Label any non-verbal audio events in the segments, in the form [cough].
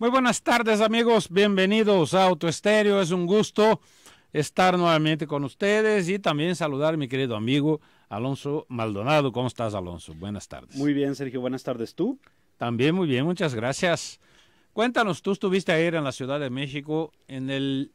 Muy buenas tardes amigos, bienvenidos a Autoestéreo, es un gusto estar nuevamente con ustedes y también saludar a mi querido amigo Alonso Maldonado. ¿Cómo estás Alonso? Buenas tardes. Muy bien Sergio, buenas tardes tú. También muy bien, muchas gracias. Cuéntanos, tú estuviste ayer en la Ciudad de México en el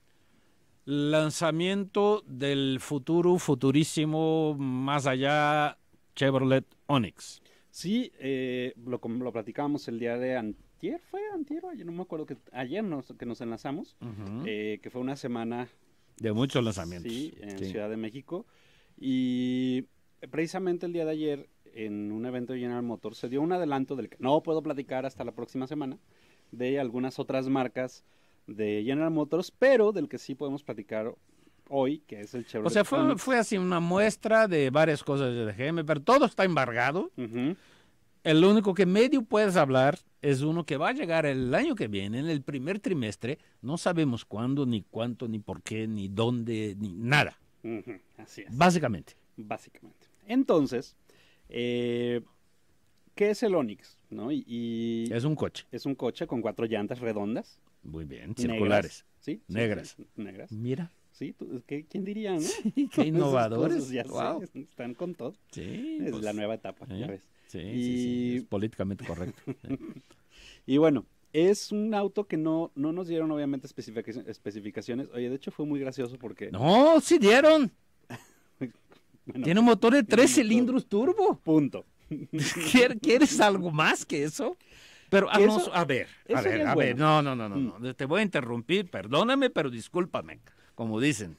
lanzamiento del futuro, futurísimo, más allá, Chevrolet Onix. Sí, eh, lo, lo platicamos el día de, anterior ayer fue, antier, ayer, no me acuerdo que ayer nos, que nos enlazamos, eh, que fue una semana... De muchos lanzamientos. Sí, en Ciudad de México. Y precisamente el día de ayer, en un evento de General Motors, se dio un adelanto del que no puedo platicar hasta la próxima semana, de algunas otras marcas de General Motors, pero del que sí podemos platicar hoy, que es el Chevrolet. O sea, fue, fue así una muestra de varias cosas de GM, pero todo está embargado el único que medio puedes hablar es uno que va a llegar el año que viene, en el primer trimestre. No sabemos cuándo, ni cuánto, ni por qué, ni dónde, ni nada. así es. Básicamente. Básicamente. Entonces, eh, ¿qué es el Onix? Y, es un coche. Es un coche con cuatro llantas redondas. Muy bien, circulares. Negras, ¿sí? Negras. Negras. Mira. Sí, ¿quién diría, no? [laughs] qué innovadores. ya wow. están con todo. Sí, es la pues, nueva etapa, ya ¿eh? ves. Sí, es políticamente correcto. [laughs] y bueno, es un auto que no, no nos dieron obviamente especificaciones. Oye, de hecho fue muy gracioso porque... No, sí dieron. [laughs] tiene un motor de tres cilindros turbo. Punto. [laughs] ¿Quieres algo más que eso? Pero a, ah, a ver, a ver, a ver, no, no, no, no, mm. no, te voy a interrumpir, perdóname, pero discúlpame, como dicen.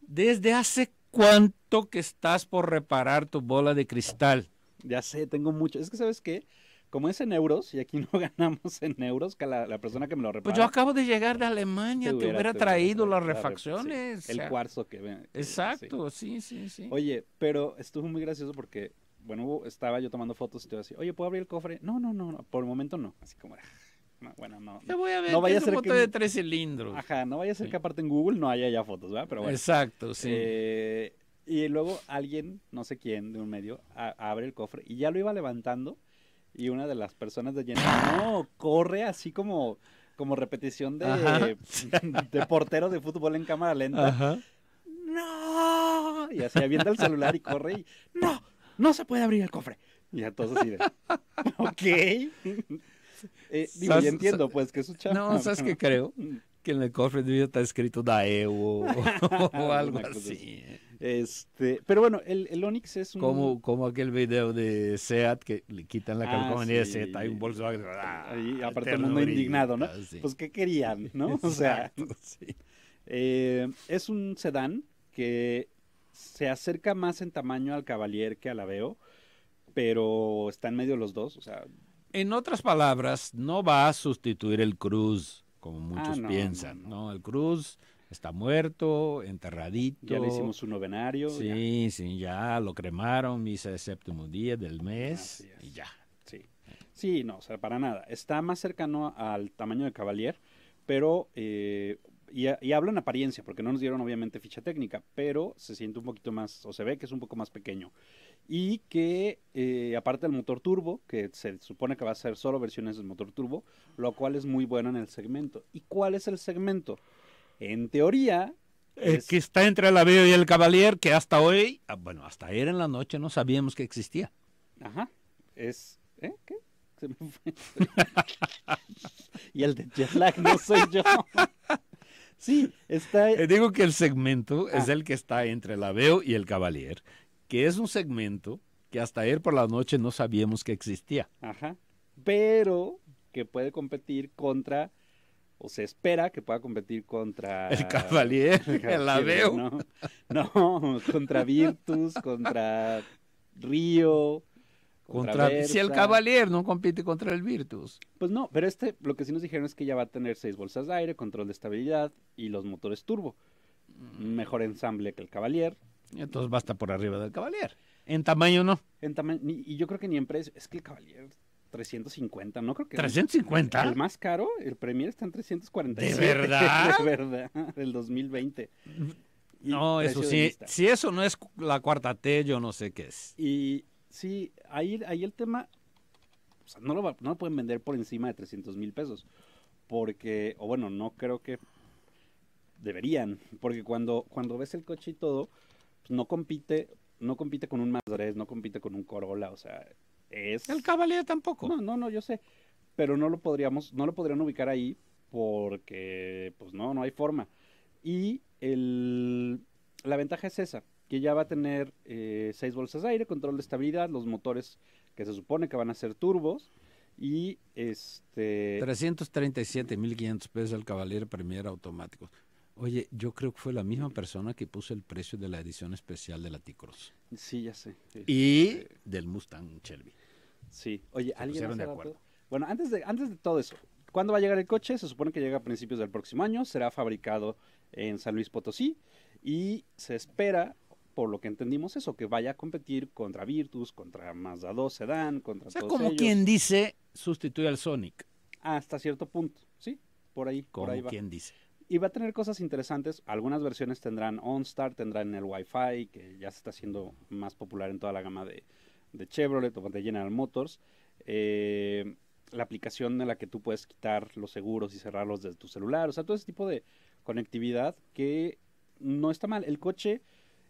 ¿Desde hace cuánto que estás por reparar tu bola de cristal? Ya sé, tengo mucho. Es que, ¿sabes qué? Como es en euros y aquí [laughs] no ganamos en euros, que la, persona que me lo pues repara. Pues yo acabo de llegar de Alemania, te hubiera, traído las refacciones. el cuarzo que ven. Exacto, sí. sí, sí, Oye, pero estuvo muy gracioso porque, bueno, estaba yo tomando fotos y te así, oye, ¿puedo abrir el cofre? No, no, no, no, por el momento no. Así como [laughs] bueno, no. Te voy a ver, un a que, de tres cilindros. Ajá, no vaya a ser que aparte en Google no haya ya fotos, ¿verdad? Pero bueno. Exacto, sí. Eh, y luego alguien, no sé quién, de un medio, abre el cofre y ya lo iba levantando. Y una de las personas de lleno, [laughs] no, corre así como, como repetición de, [laughs] de, portero de fútbol en cámara lenta. ¡No! Y así avienta el celular y corre y ¡No! ¡No se puede abrir el cofre! Y todos así [laughs] ok. Eh, entiendo, pues, que es un chavo. No, ¿sabes qué creo? Que en el cofre de debía está escrito Daewoo o, algo así. ¿eh? Este, pero bueno, el, el Onix es un... Como, como aquel video de Seat que le quitan la ah, calcomanía de Seat, hay un Volkswagen. y ah, aparte el mundo indignado, ¿no? Pues qué querían, [laughs] ¿no? o sea, eh, es un sedán que se acerca más en tamaño al Cavalier que al Aveo, pero está en medio de los dos, o sea... En otras palabras, no va a sustituir el Cruz, como ah, muchos piensan, no, no, El Cruz está muerto, enterradito. Ya le hicimos un novenario. Sí, sí, ya lo cremaron, misa el séptimo día del mes y ya. Sí. sí, no, o sea, para nada. Está más cercano al tamaño de Cavalier, pero... Eh, y, y, hablo en apariencia, porque no nos dieron obviamente ficha técnica, pero se siente un poquito más, o se ve que es un poco más pequeño. Y que eh, aparte del motor turbo, que se supone que va a ser solo versiones del motor turbo, lo cual es muy bueno en el segmento. ¿Y cuál es el segmento? en teoría... Es... que está entre el veo y el caballero, que hasta hoy, ah, bueno, hasta ayer en la noche no sabíamos que existía. Ajá, es... ¿Eh? ¿Qué? Se me fue. [laughs] y el de Jetlag no soy yo. [laughs] sí, está... Eh, digo que el segmento es ah. el que está entre el aveo y el caballero, que es un segmento que hasta ayer por la noche no sabíamos que existía. Ajá, pero que puede competir contra o se espera que pueda competir contra... [laughs] [laughs] El Cavalier, el veo No, no, [laughs] contra Virtus, contra Río. Contra, si el Cavalier no compite contra el Virtus. Pues no, pero este lo que sí nos dijeron es que ya va a tener seis bolsas de aire, control de estabilidad y los motores turbo. Mm. Mejor ensamble que el Cavalier. Entonces basta por arriba del Cavalier. En tamaño no. En tamaño y yo creo que ni en precio, es que el Cavalier 350, no creo que. ¿350? El, el más caro, el Premier está en 345. ¿De verdad? [laughs] de verdad, del 2020. No, eso sí, si eso no es la cuarta T, yo no sé qué es. Y sí, ahí, ahí el tema, o sea, no, lo no pueden vender por encima de 300 mil pesos, porque, o bueno, no creo que deberían, porque cuando, cuando ves el coche y todo, pues no compite, no compite con un Mazda no compite con un Corolla, o sea, el caballero tampoco. No, no, no, yo sé. Pero no lo podríamos, no lo podrían ubicar ahí porque, pues no, no hay forma. Y el, la ventaja es esa, que ya va a tener eh, seis bolsas de aire, control de estabilidad, los motores que se supone que van a ser turbos y este... 337.500 pesos el caballero Premier automático. Oye, yo creo que fue la misma persona que puso el precio de la edición especial de la T-Cross. Sí, ya sé. Y este, del Mustang Shelby. Sí. Oye, alguien de acuerdo. Bueno, antes de antes de todo eso, ¿cuándo va a llegar el coche? Se supone que llega a principios del próximo año, será fabricado en San Luis Potosí y se espera por lo que entendimos eso, que vaya a competir contra Virtus, contra Mazda 2 Sedan, contra O sea, como quien dice, sustituye al Sonic. Hasta cierto punto, sí, por ahí, como por ahí quien dice. Y va a tener cosas interesantes. Algunas versiones tendrán OnStar, tendrán el Wi-Fi, que ya se está haciendo más popular en toda la gama de, Chevrolet o de General Motors. Eh, la aplicación en la que tú puedes quitar los seguros y cerrarlos de tu celular. O sea, todo ese tipo de conectividad que no está mal. El coche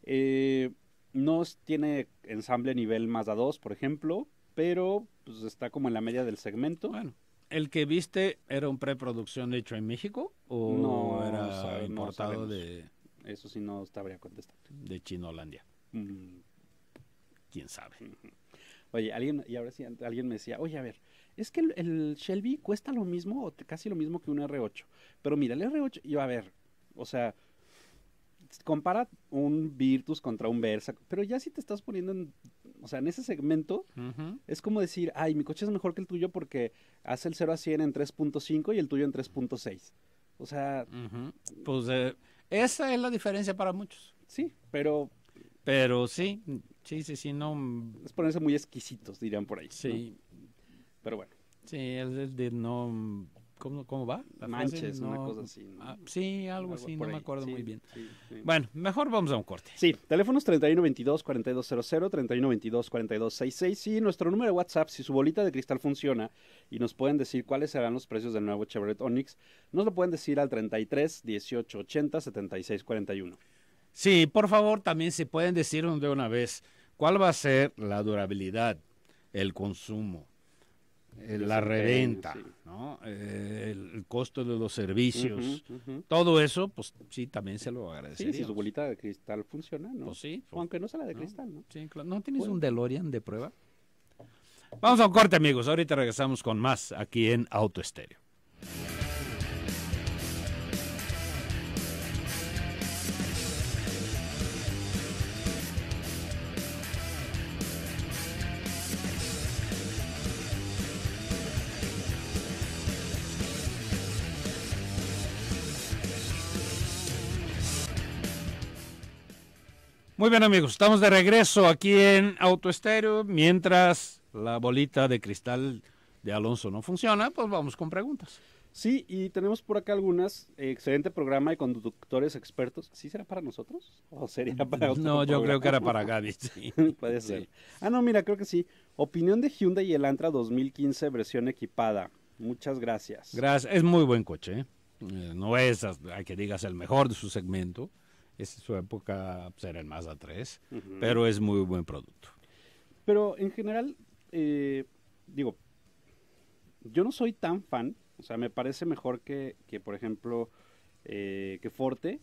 eh, no tiene ensamble nivel más a 2, por ejemplo, pero pues, está como en la media del segmento. Bueno. ¿El que viste era un preproducción hecho en México o no, era importado de... Eso sí no sabría contestar. De Chinolandia. Mm. ¿Quién sabe? Oye, alguien, y ahora sí, alguien me decía, oye, a ver, es que el, Shelby cuesta lo mismo o casi lo mismo que un R8. Pero mira, el R8, yo a ver, o sea, compara un Virtus contra un Versa, pero ya si te estás poniendo en o sea, en ese segmento es como decir, ay, mi coche es mejor que el tuyo porque hace el 0 a 100 en 3.5 y el tuyo en 3.6. O sea... Pues eh, esa es la diferencia para muchos. Sí, pero... Pero sí, sí, sí, sí, no... Es ponerse muy exquisitos, dirían por ahí. Sí. Pero bueno. Sí, es de no ¿Cómo, cómo va? Manches, no, una cosa así. Ah, sí, algo, así, no me acuerdo muy bien. Bueno, mejor vamos a un corte. Sí, teléfonos 3122-4200, 3122-4266 y nuestro número de WhatsApp, si su bolita de cristal funciona y nos pueden decir cuáles serán los precios del nuevo Chevrolet Onix, nos lo pueden decir al 33 18 80 76 41. Sí, por favor, también se pueden decirnos de una vez cuál va a ser la durabilidad, el consumo, eh, la reventa, ¿no? Eh, el, costo de los servicios, todo eso, pues sí, también se lo agradecería. Sí, si su bolita de cristal funciona, ¿no? Pues sí. Pues, aunque no sea la de cristal, ¿no? Sí, claro. ¿No tienes un DeLorean de prueba? Vamos a un corte, amigos. Ahorita regresamos con más aquí en Auto Estéreo. Muy bien amigos, estamos de regreso aquí en Autoestéreo. Mientras la bolita de cristal de Alonso no funciona, pues vamos con preguntas. Sí, y tenemos por acá algunas. Excelente programa de conductores expertos. ¿Sí será para nosotros? No, yo creo que era para Gaby. [laughs] Puede ser. Ah, no, mira, creo que sí. Opinión de Hyundai y el Antra 2015 versión equipada. Muchas gracias. Gracias. Es muy buen coche. ¿eh? Eh, no es, hay que digas, el mejor de su segmento es su época ser pues, el Mazda 3, pero es muy buen producto. Pero en general, eh, digo, yo no soy tan fan, o sea, me parece mejor que, por ejemplo, eh, que Forte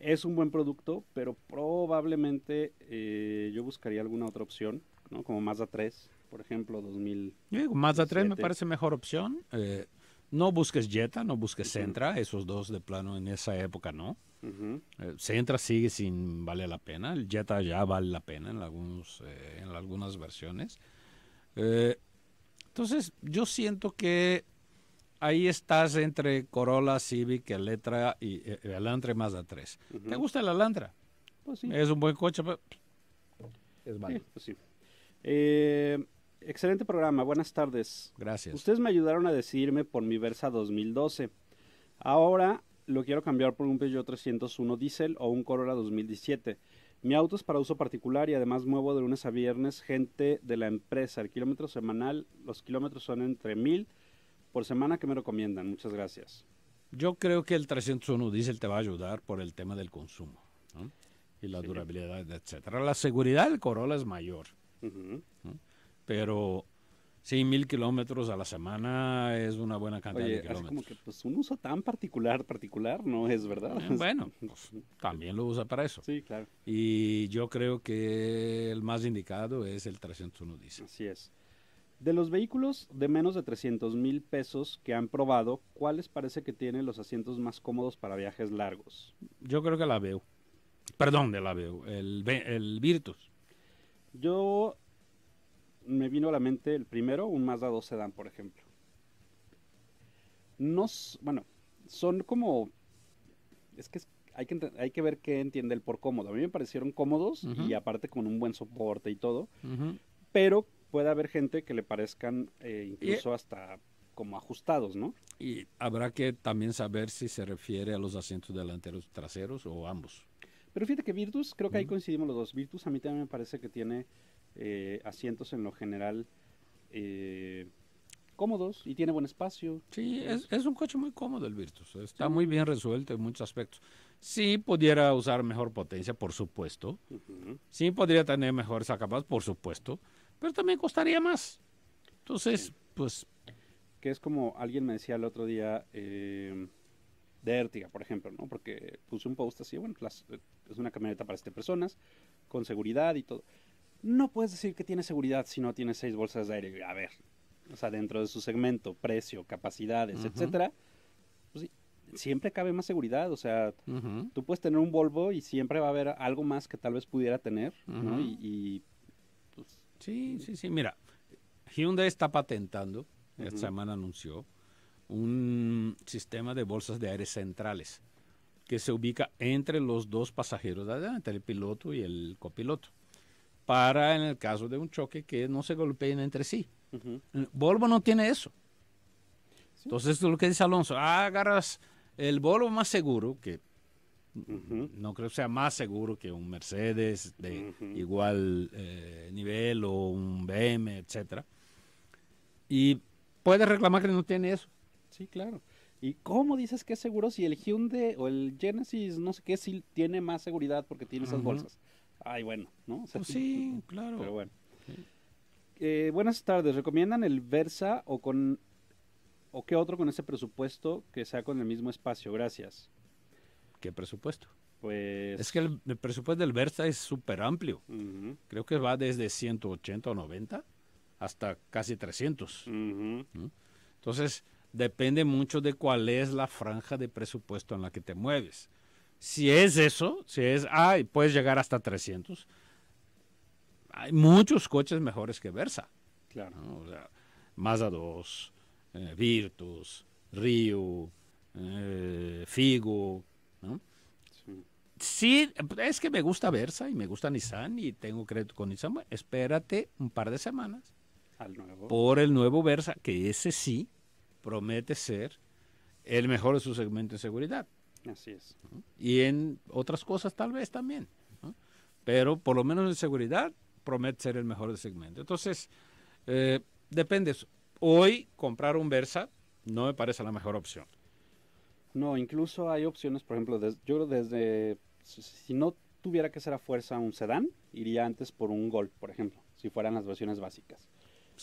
es un buen producto, pero probablemente eh, yo buscaría alguna otra opción, ¿no? Como Mazda 3, por ejemplo, 2000. Mazda 3 me parece mejor opción. Eh, no busques Jetta, no busques Centra, esos dos de plano en esa época no. Centra eh, sigue sin vale la pena, el Jetta ya vale la pena en, algunos, eh, en algunas versiones. Eh, entonces yo siento que ahí estás entre Corolla, Civic, letra y Elantra más Mazda 3. ¿Te gusta el Elantra? Pues sí. Es un buen coche, pero... Es válido. sí. Pues Excelente programa, buenas tardes. Gracias. Ustedes me ayudaron a decidirme por mi Versa 2012. Ahora lo quiero cambiar por un Peugeot 301 Diesel o un Corolla 2017. Mi auto es para uso particular y además muevo de lunes a viernes gente de la empresa. El kilómetro semanal, los kilómetros son entre mil por semana que me recomiendan. Muchas gracias. Yo creo que el 301 diésel te va a ayudar por el tema del consumo y la durabilidad, etcétera. La seguridad del Corolla es mayor pero sí, mil kilómetros a la semana es una buena cantidad de kilómetros. es como que pues, un uso tan particular, particular, no es verdad. Eh, bueno, [laughs] pues, también lo usa para eso. Sí, claro. Y yo creo que el más indicado es el 301 dice. Así es. De los vehículos de menos de 300 mil pesos que han probado, ¿cuáles parece que tienen los asientos más cómodos para viajes largos? Yo creo que la veo. Perdón, de la veo. El, el Virtus. Yo me vino a la mente el primero, un Mazda 2 Sedan, por ejemplo. bueno, son como... Es que hay, que hay que ver qué entiende el por cómodo. A mí me parecieron cómodos y aparte con un buen soporte y todo. Pero puede haber gente que le parezcan eh, incluso hasta como ajustados, ¿no? Y habrá que también saber si se refiere a los asientos delanteros traseros o ambos. Pero fíjate que Virtus, creo que ahí coincidimos los dos. Virtus a mí también me parece que tiene eh, asientos en lo general eh, cómodos y tiene buen espacio. Sí, es, es, un coche muy cómodo el Virtus, ¿eh? está muy bien resuelto en muchos aspectos. Sí pudiera usar mejor potencia, por supuesto. Sí podría tener mejores acabados, por supuesto. Pero también costaría más. Entonces, pues... Que es como alguien me decía el otro día... de Ertiga, por ejemplo, ¿no? Porque puse un post así, bueno, es una camioneta para siete personas, con seguridad y todo no puedes decir que tiene seguridad si no tiene seis bolsas de aire. A ver, o sea, dentro de su segmento, precio, capacidades, etcétera, pues siempre cabe más seguridad. O sea, tú puedes tener un Volvo y siempre va a haber algo más que tal vez pudiera tener, pues, sí, sí, sí. Mira, Hyundai está patentando, esta semana anunció, un sistema de bolsas de aire centrales que se ubica entre los dos pasajeros entre el piloto y el copiloto para en el caso de un choque que no se golpeen entre sí. Volvo no tiene eso. Entonces es lo que dice Alonso, ah, agarras el Volvo más seguro, que no creo sea más seguro que un Mercedes de igual eh, nivel o un BM, etc. Y puedes reclamar que no tiene eso. Sí, claro. ¿Y cómo dices que es seguro si el Hyundai o el Genesis, no sé qué, si tiene más seguridad porque tiene esas bolsas? ay, bueno, ¿no? Pues [laughs] sí, claro. Pero bueno. Eh, buenas tardes, ¿recomiendan el Versa o con o qué otro con ese presupuesto que sea con el mismo espacio? Gracias. ¿Qué presupuesto? Pues... Es que el, presupuesto del Versa es súper amplio. Creo que va desde 180 o 90 hasta casi 300. ¿Mm? Entonces, depende mucho de cuál es la franja de presupuesto en la que te mueves. Si es eso, si es, ay, puedes llegar hasta 300. Hay muchos coches mejores que Versa. Claro. O sea, Mazda 2, eh, Virtus, Rio, eh, Figo, ¿no? Sí. es que me gusta Versa y me gusta Nissan y tengo crédito con Nissan. espérate un par de semanas. Al nuevo. Por el nuevo Versa, que ese sí promete ser el mejor de su segmento de seguridad. Así es. Y en otras cosas tal vez también. Pero por lo menos en seguridad promete ser el mejor de segmento. Entonces, eh, depende. Hoy comprar un Versa no me parece la mejor opción. No, incluso hay opciones, por ejemplo, yo desde, si no tuviera que ser a fuerza un sedán, iría antes por un Gol por ejemplo, si fueran las versiones básicas.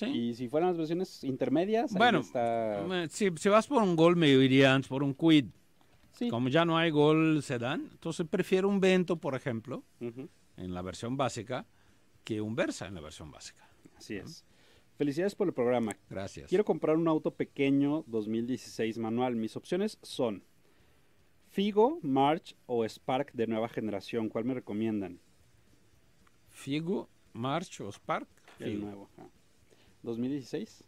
Y si fueran las versiones intermedias, bueno, eh, si, vas por un Gol me iría antes por un Quid. Como ya no hay Gol Sedán, entonces prefiero un Vento, por ejemplo, en la versión básica, que un Versa en la versión básica. Así es. Felicidades por el programa. Gracias. Quiero comprar un auto pequeño 2016 manual. Mis opciones son Figo, March o Spark de nueva generación. ¿Cuál me recomiendan? Figo, March o Spark. El nuevo. 2016.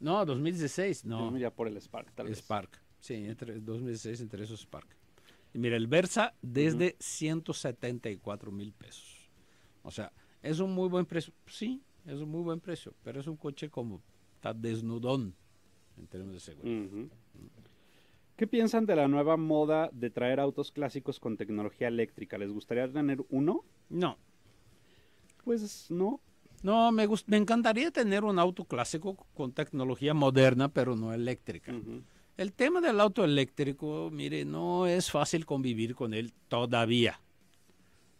No, 2016, no. Yo por el Spark, tal vez. Spark. Sí, entre 2006 entre esos Spark. Y mira, el Versa desde 174 mil pesos. O sea, es un muy buen precio. Sí, es un muy buen precio, pero es un coche como está desnudón en términos de seguridad. Mm. ¿Qué piensan de la nueva moda de traer autos clásicos con tecnología eléctrica? ¿Les gustaría tener uno? No. Pues no. No, me, me encantaría tener un auto clásico con tecnología moderna, pero no eléctrica. El tema del auto eléctrico, mire, no es fácil convivir con él todavía.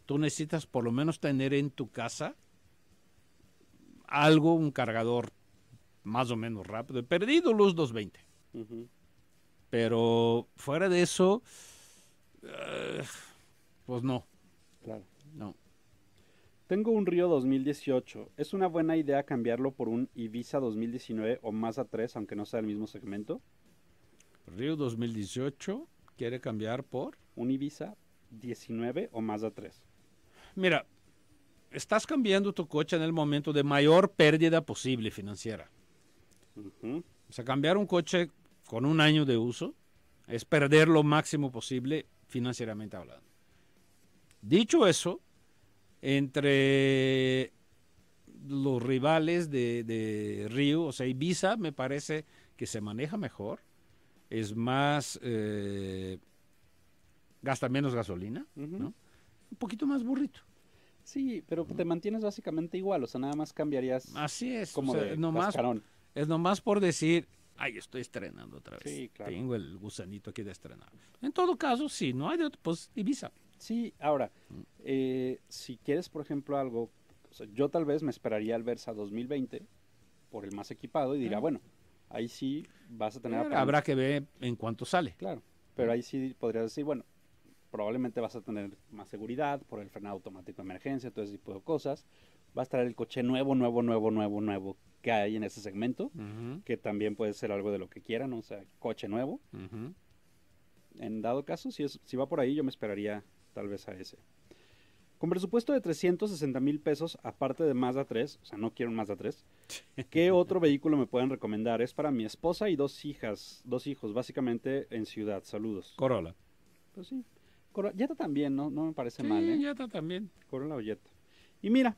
Tú necesitas por lo menos tener en tu casa algo, un cargador más o menos rápido. He perdido luz 220. Pero fuera de eso, eh, pues no. Claro. No. Tengo un Río 2018. ¿Es una buena idea cambiarlo por un Ibiza 2019 o Mazda 3, aunque no sea el mismo segmento? Río 2018 quiere cambiar por... Un Ibiza 19 o más Mazda 3. Mira, estás cambiando tu coche en el momento de mayor pérdida posible financiera. O sea, cambiar un coche con un año de uso es perder lo máximo posible financieramente hablando. Dicho eso, entre los rivales de, de Río, o sea, Ibiza me parece que se maneja mejor es más, eh, gasta menos gasolina, ¿no? Un poquito más burrito. Sí, pero te mantienes básicamente igual, o sea, nada más cambiarías. Así es, como de nomás, es nomás por decir, ay, estoy estrenando otra vez. Sí, claro. Tengo el gusanito aquí de estrenar. En todo caso, sí, no hay de otro, pues Ibiza. Sí, ahora, mm. eh, si quieres, por ejemplo, algo, o sea, yo tal vez me esperaría al Versa 2020 por el más equipado y dirá, bueno, ahí sí vas a tener... habrá que ver en cuánto sale. Claro, pero ahí sí podrías decir, bueno, probablemente vas a tener más seguridad por el frenado automático de emergencia, todo ese tipo de cosas. Vas a traer el coche nuevo, nuevo, nuevo, nuevo, nuevo que hay en ese segmento, que también puede ser algo de lo que quieran, o sea, coche nuevo. En dado caso, si, es, si va por ahí, yo me esperaría tal vez a ese. Con presupuesto de 360 mil pesos, aparte de Mazda 3, o sea, no quiero un Mazda 3, [laughs] ¿Qué otro vehículo me pueden recomendar? Es para mi esposa y dos hijas, dos hijos, básicamente en ciudad. Saludos. Corolla. Pues sí. Corolla. Jetta también, no, no me parece mal. ¿eh? Jetta también. Corolla o Jetta. Y mira,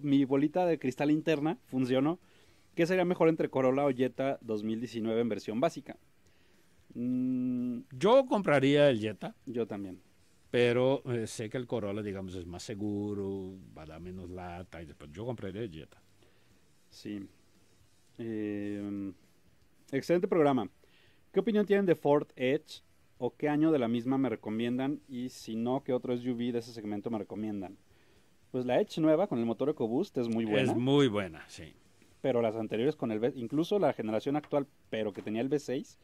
mi bolita de cristal interna funcionó. ¿Qué sería mejor entre Corolla o Jetta 2019 en versión básica? Mm. yo compraría el Jetta. Yo también pero eh, sé que el Corolla, digamos, es más seguro, va a dar menos lata, y después yo compraría el Jetta. Sí. Em, excelente programa. ¿Qué opinión tienen de Ford Edge? ¿O qué año de la misma me recomiendan? Y si no, ¿qué otro SUV de ese segmento me recomiendan? Pues la Edge nueva con el motor EcoBoost es muy buena. Es muy buena, sí. Pero las anteriores con el B, incluso la generación actual, pero que tenía el V6,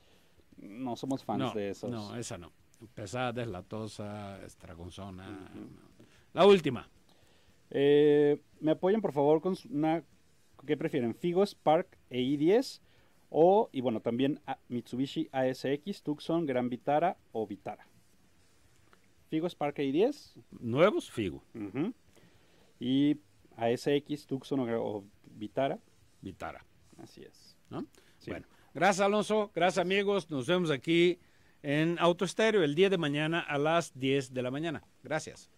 no somos fans de esos. No, esa no. Pesada, deslatosa, estragonzona. Uh La última. Eh, me apoyan por favor con una ¿Qué prefieren? Figos, Park e i10 o, y bueno, también Mitsubishi ASX, Tucson, Gran Vitara o Vitara. Figos, Park e i10. Nuevos, Figo. Y ASX, Tucson o Vitara. Vitara. Así es. Bueno, gracias Alonso, gracias amigos, nos vemos aquí en Auto Estéreo el día de mañana a las 10 de la mañana. Gracias.